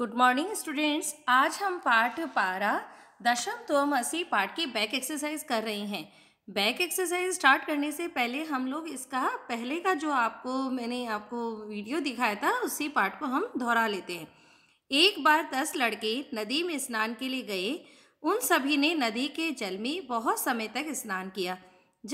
good morning students आज हम पाठ पारा दशम असी पाठ की बैक एक्सरसाइज कर रहे हैं बैक एक्सरसाइज स्टार्ट करने से पहले हम लोग इसका पहले का जो आपको मैंने आपको वीडियो दिखाया था उसी पार्ट को हम दोहरा लेते हैं एक बार दस लड़के नदी में स्नान के लिए गए उन सभी ने नदी के जल में बहुत समय तक स्नान किया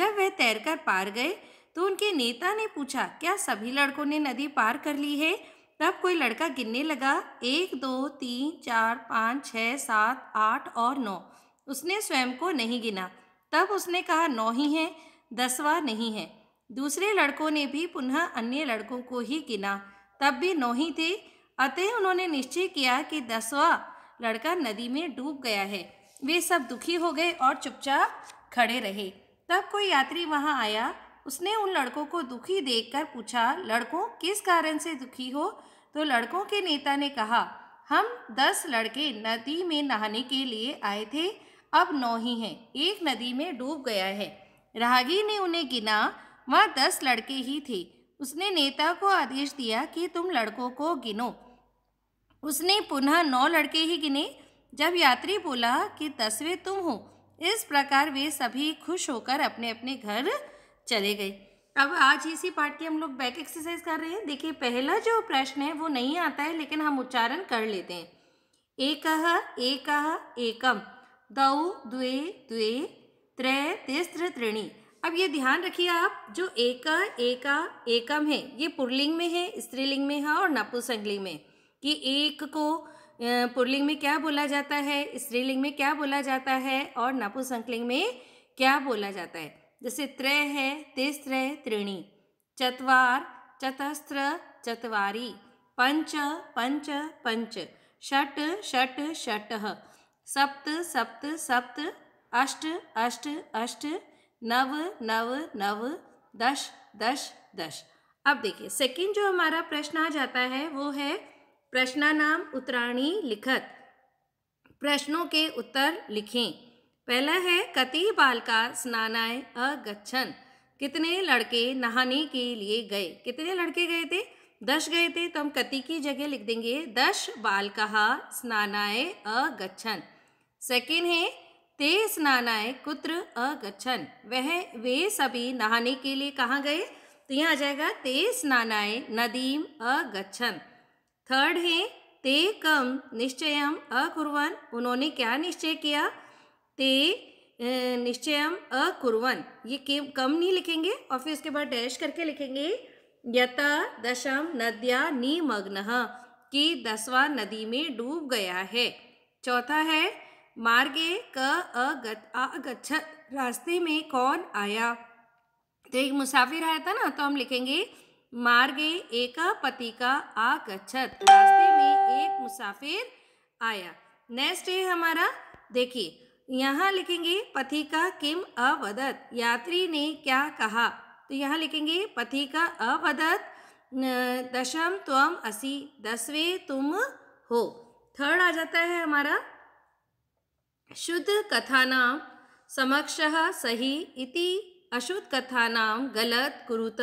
जब वह तैरकर पार गए तो उनके नेता ने पूछा क्या सभी लड़कों ने नदी पार कर ली है तब कोई लड़का गिनने लगा एक दो तीन चार पाँच छः सात आठ और नौ उसने स्वयं को नहीं गिना तब उसने कहा नौ ही है दसवा नहीं है दूसरे लड़कों ने भी पुनः अन्य लड़कों को ही गिना तब भी नौ ही थे अतः उन्होंने निश्चय किया कि दसवा लड़का नदी में डूब गया है वे सब दुखी हो गए और चुपचाप खड़े रहे तब कोई यात्री वहाँ आया उसने उन लड़कों को दुखी देखकर पूछा लड़कों किस कारण से दुखी हो तो लड़कों के नेता ने कहा हम दस लड़के नदी में नहाने के लिए आए थे अब नौ ही हैं एक नदी में डूब गया है राहगीर ने उन्हें गिना वह दस लड़के ही थे उसने नेता को आदेश दिया कि तुम लड़कों को गिनो उसने पुनः नौ लड़के ही गिने जब यात्री बोला कि दसवें तुम हो इस प्रकार वे सभी खुश होकर अपने अपने घर चले गए अब आज इसी पार्ट की हम लोग बैक एक्सरसाइज कर रहे हैं देखिए पहला जो प्रश्न है वो नहीं आता है लेकिन हम उच्चारण कर लेते हैं एक एक एकम दौ द्वे द्वे त्रय तिस्त्र त्रिणी अब ये ध्यान रखिए आप जो एक एका एकम है ये पुरलिंग में है स्त्रीलिंग में है और नपुसंगलिंग में कि एक को पुरलिंग में क्या बोला जाता है स्त्रीलिंग में क्या बोला जाता है और नपुसंकलिंग में क्या बोला जाता है जैसे त्रय है तिस्त्रय त्रिणी चतवार चतस्त्र चतवारी पंच पंच पंच षट षट षट सप्त सप्त सप्त अष्ट अष्ट अष्ट नव नव नव दश दश दश अब देखिए सेकंड जो हमारा प्रश्न आ जाता है वो है प्रश्नानाम उत्तराणी लिखत प्रश्नों के उत्तर लिखें पहला है कति बाल का स्नानाय अगच्छन कितने लड़के नहाने के लिए गए कितने लड़के गए थे दश गए थे तो हम कति की जगह लिख देंगे दश बाल कहा स्नानाय अगच्छन सेकेंड है ते स्नानाय कुत्र अगच्छन वह वे सभी नहाने के लिए कहाँ गए तो यहाँ आ जाएगा ते स्नानाय नदीम अगच्छन थर्ड है ते कम निश्चयम अकुर्वन उन्होंने क्या निश्चय किया ते निश्चयम अकुर्वन ये कम नहीं लिखेंगे और फिर उसके बाद डैश करके लिखेंगे यत दशम नद्या निमग्न कि दसवा नदी में डूब गया है चौथा है मार्गे क अगत अगछत रास्ते में कौन आया तो एक मुसाफिर आया था ना तो हम लिखेंगे मार्गे एका का आगछत रास्ते में एक मुसाफिर आया नेक्स्ट है हमारा देखिए यहाँ लिखेंगे पथिका किम अवदत यात्री ने क्या कहा तो यहाँ लिखेंगे पथिका अवदत दशम तम असी दसवें तुम हो थर्ड आ जाता है हमारा शुद्ध कथानाम समक्ष सही इति अशुद्ध कथानाम गलत कुरुत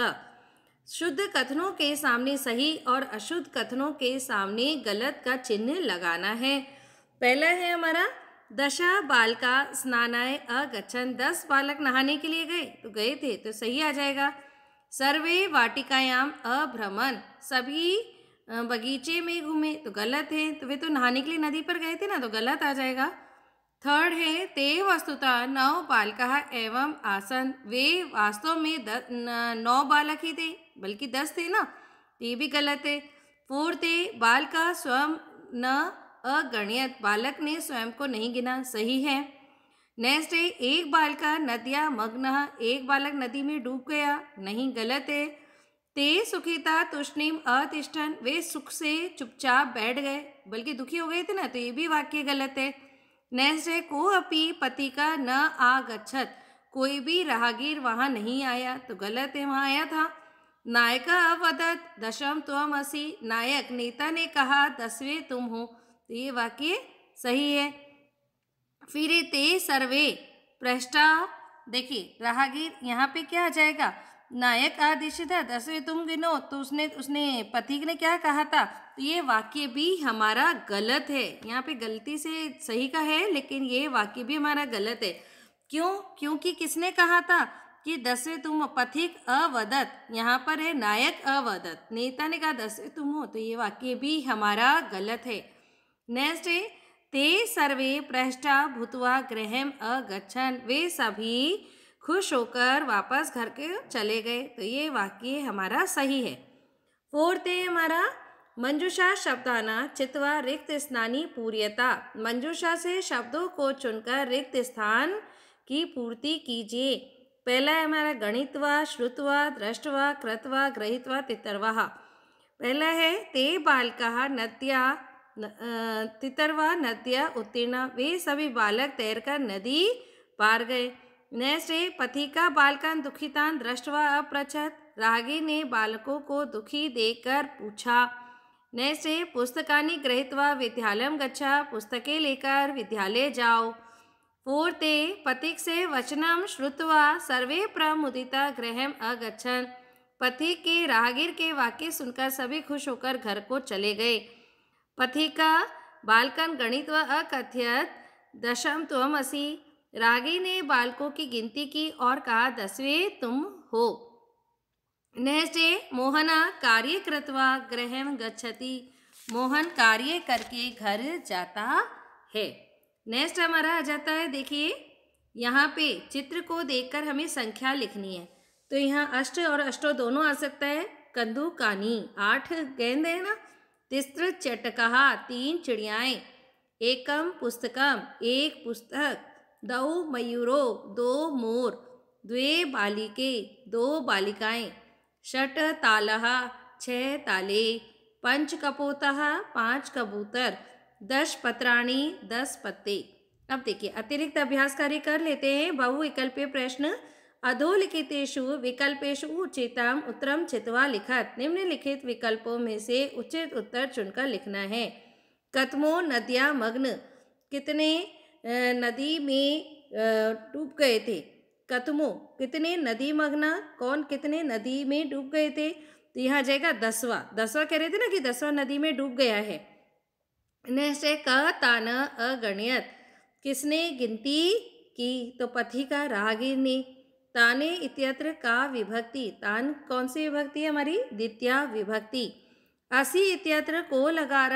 शुद्ध कथनों के सामने सही और अशुद्ध कथनों के सामने गलत का चिन्ह लगाना है पहला है हमारा दशा बालका स्नानाय अगछन दस बालक नहाने के लिए गए तो गए थे तो सही आ जाएगा सर्वे वाटिकायाम अभ्रमण सभी बगीचे में घूमे तो गलत है तो वे तो नहाने के लिए नदी पर गए थे ना तो गलत आ जाएगा थर्ड है ते वस्तुता नौ बालका एवं आसन वे वास्तव में दस नौ बालक ही थे बल्कि दस थे ना ये भी गलत है फोर्थ है बालका स्वयं न अगणित बालक ने स्वयं को नहीं गिना सही है नेक्स्ट है एक बालका नदिया मग्न एक बालक नदी में डूब गया नहीं गलत है ते सुखिता तुष्णिम अतिष्ठन वे सुख से चुपचाप बैठ गए बल्कि दुखी हो गए थे ना तो ये भी वाक्य गलत है नेक्स्ट है को अपी पति का न आगछत कोई भी राहगीर वहाँ नहीं आया तो गलत है वहाँ आया था नायका अवदत दशम तुम असी नायक नेता ने कहा दसवें तुम हो तो ये वाक्य सही है फिर ते सर्वे पृष्ठा देखिए राहगीर यहाँ पे क्या आ जाएगा नायक आदिशिता दसवें तुम गिनो तो उसने उसने पथिक ने क्या कहा था तो ये वाक्य भी हमारा गलत है यहाँ पे गलती से सही का है लेकिन ये वाक्य भी हमारा गलत है क्यों क्योंकि किसने कहा था कि दसवें तुम पथिक अवदत यहाँ पर है नायक अवदत नेता ने कहा दसवें तुम हो तो ये वाक्य भी हमारा गलत है नेक्स्ट ते सर्वे पृष्ठा भूतवा गृह अगछन वे सभी खुश होकर वापस घर के चले गए तो ये वाक्य हमारा सही है फोर्थ है हमारा मंजूषा शब्दाना चितवा रिक्त स्नानी पूर्यता मंजूषा से शब्दों को चुनकर रिक्त स्थान की पूर्ति कीजिए पहला है हमारा गणितवा श्रुतवा दृष्टवा कृतवा ग्रहित्वा तितरवा पहला है ते बालका नत्या तितरवा नदिया उत्तीर्ण वे सभी बालक तैरकर नदी पार गए नेक्स्ट है पथिका बालकान दुखितान दृष्टवा अप्रचत रागी ने बालकों को दुखी देखकर पूछा नेक्स्ट है पुस्तकानि गृहीतवा विद्यालय गच्छा पुस्तकें लेकर विद्यालय जाओ फोर्थ है पथिक से वचनम श्रुतवा सर्वे प्रमुदिता गृह अगच्छन पथिक के राहगीर के वाक्य सुनकर सभी खुश होकर घर को चले गए पथिका बालकन गणित व अकथ्यत दशम तुम असी रागी ने बालकों की गिनती की और कहा दसवें तुम हो नेक्स्ट है मोहना कार्य कृतवा गृह गच्छति मोहन कार्य करके घर जाता है नेक्स्ट हमारा आ जाता है देखिए यहाँ पे चित्र को देखकर हमें संख्या लिखनी है तो यहाँ अष्ट और अष्टो दोनों आ सकता है कंदू कानी आठ गेंद है ना तिस्त्र चटक तीन चिड़ियाएँ एकम पुस्तकम एक पुस्तक दौ मयूरो दो मोर द्वे बालिके दो बालिकाएं षट ताल छह ताले पंच कपोतः पांच कबूतर दश पत्राणी दस पत्ते अब देखिए अतिरिक्त अभ्यास कार्य कर लेते हैं बहुविकल्पीय प्रश्न अधोलिखितेशु विकल्पेशु उचितम उत्तरम चितवा लिखत निम्नलिखित विकल्पों में से उचित उत्तर चुनकर लिखना है कतमो नदिया मग्न कितने नदी में डूब गए थे कतमो कितने नदी मग्ना कौन कितने नदी में डूब गए थे तो यहाँ जाएगा दसवा दसवा कह रहे थे ना कि दसवा नदी में डूब गया है नेक्स्ट है क तान अगणियत किसने गिनती की तो पथिका राहगीर ने ताने इत्यत्र का विभक्ति तान कौन सी विभक्ति है हमारी द्वितीया विभक्ति असी इत्यत्र को लकार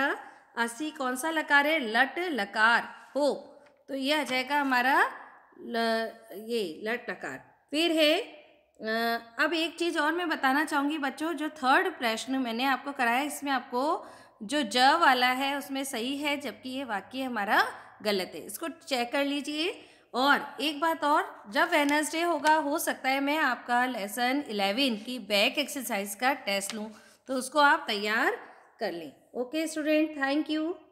असी कौन सा लकार है लट लकार हो तो यह आ जाएगा हमारा ल, ये लट लकार फिर है अब एक चीज़ और मैं बताना चाहूँगी बच्चों जो थर्ड प्रश्न मैंने आपको कराया इसमें आपको जो ज वाला है उसमें सही है जबकि ये वाक्य हमारा गलत है इसको चेक कर लीजिए और एक बात और जब वेनसडे होगा हो सकता है मैं आपका लेसन इलेवन की बैक एक्सरसाइज का टेस्ट लूँ तो उसको आप तैयार कर लें ओके स्टूडेंट थैंक यू